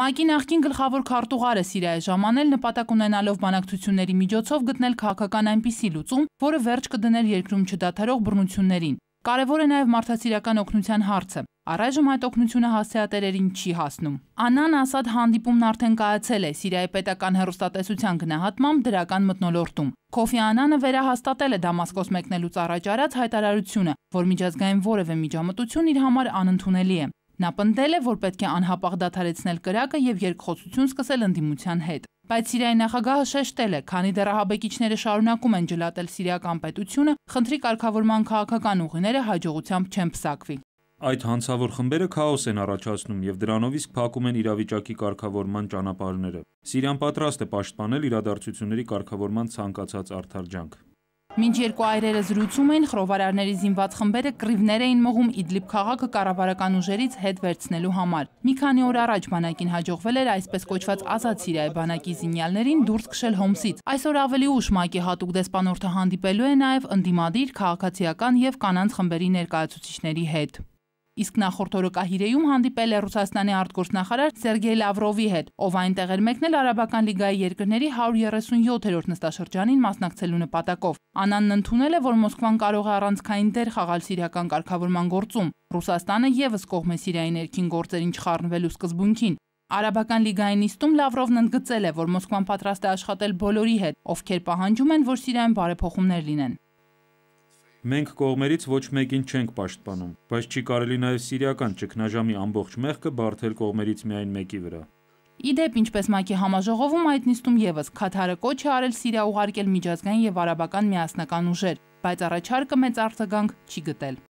Մագի նախկին գլխավոր քարտուղարը Սիրիա է ժամանել նպատակ ունենալով բանակցությունների միջոցով գտնել քաղաքական այնպիսի լուծում, որը վերջ կդներ երկրում չդադարող բռնություններին։ Կարևոր է նաև մարդասիրական օգնության հարցը։ Առայժմ այդ օգնությունը հասեատերերին չի հասնում։ Անան ասած հանդիպումն արդեն կայացել է Սիրիայի պետական հերոստատեսության գնահատմամբ դրական մտնոլորտում։ Քոֆի Անանը վերահաստատել է Դամասկոս մեկնելուց առաջ արած հայտարարությունը, որ միջազգային որևէ միջամտություն իր համար անընդունելի է։ Նա պնդել է, որ պետք է անհապաղ դադարեցնել կրակը եւ երկխոսություն սկսել ընդդիմության հետ։ Բայց Սիրիայի նախագահը շեշտել է, քանի դեռ հաբեկիչները շարունակում են ջլատել սիրիական պետությունը, խնդրի կարգավորման քաղաքական ուղիները հաջողությամբ չեն փսակվի։ Այդ հանցավոր խմբերը քաոս են առաջացնում եւ դրանով իսկ փակում են իրավիճակի կարգավորման ճանապարհները։ Սիրիան պատրաստ է պաշտպանել իրադարձությունների կարգավորման ցանկացած արդարջանք։ Մինչ երկու այրերը զրուցում էին, խրովարարների զինված խմբերը կռիվներ էին մղում Իդլիբ քաղաքը կառավարական ուժերից հետ վերցնելու համար։ Մի քանի օր առաջ բանակին հաջողվել էր այսպես կոչված ազատ Սիրիայի բանակի զինյալներին դուրս քշել Հոմսից։ Այսօր ավելի ուշ ՄԱԿ-ի հատուկ դեսպանորդը հանդիպելու է նաև ընդդիմադիր քաղաքացիական եւ կանանց խմբերի ներկայացուցիչների հետ։ Իսկ նախորդ օրը Կահիրեյում հանդիպել է Ռուսաստանի արտգործնախարար Սերգեյ Լավրովի հետ, ով այնտեղ էր մեկնել Արաբական լիգայի երկրների 137-րդ նստաշրջանին մասնակցելու նպատակով։ Անանն ընդունել է, որ Մոսկվան կարող է առանցքային դեր խաղալ սիրիական կարգավորման գործում։ Ռուսաստանը ևս կողմ է Սիրիայի ներքին գործերին չխառնվելու սկզբունքին։ Արաբական լիգայի նիստում Լավրովն ընդգծել է, որ Մոսկվան պատրաստ է աշխատել բոլորի հետ, ովքեր պահանջում են, որ Սիրիայում բարեփոխումներ լինեն։ Մենք կողմերից ոչ մեկին չենք պաշտպանում, բայց չի կարելի նաև սիրիական ճգնաժամի ամբողջ մեղքը բարդել կողմերից միայն մեկի վրա։ Իդեպ, ինչպես ՄԱԿ-ի համաժողովում այդ նիստում ևս Քաթարը կոչ է արել Սիրիա ուղարկել միջազգային եւ արաբական միասնական ուժեր, բայց առաջարկը մեծ արձագանք չի գտել։